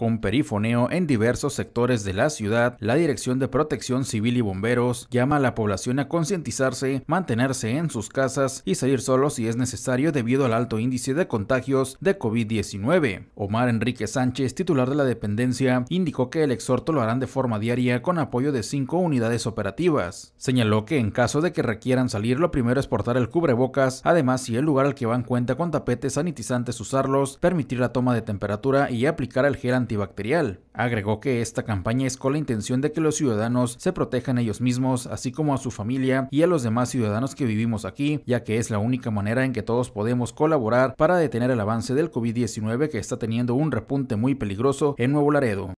Con perifoneo en diversos sectores de la ciudad, la Dirección de Protección Civil y Bomberos llama a la población a concientizarse, mantenerse en sus casas y salir solo si es necesario debido al alto índice de contagios de COVID-19. Omar Enrique Sánchez, titular de la dependencia, indicó que el exhorto lo harán de forma diaria con apoyo de cinco unidades operativas. Señaló que en caso de que requieran salir, lo primero es portar el cubrebocas, además si el lugar al que van cuenta con tapetes sanitizantes usarlos, permitir la toma de temperatura y aplicar el gel antibacterial. Agregó que esta campaña es con la intención de que los ciudadanos se protejan ellos mismos, así como a su familia y a los demás ciudadanos que vivimos aquí, ya que es la única manera en que todos podemos colaborar para detener el avance del COVID-19 que está teniendo un repunte muy peligroso en Nuevo Laredo.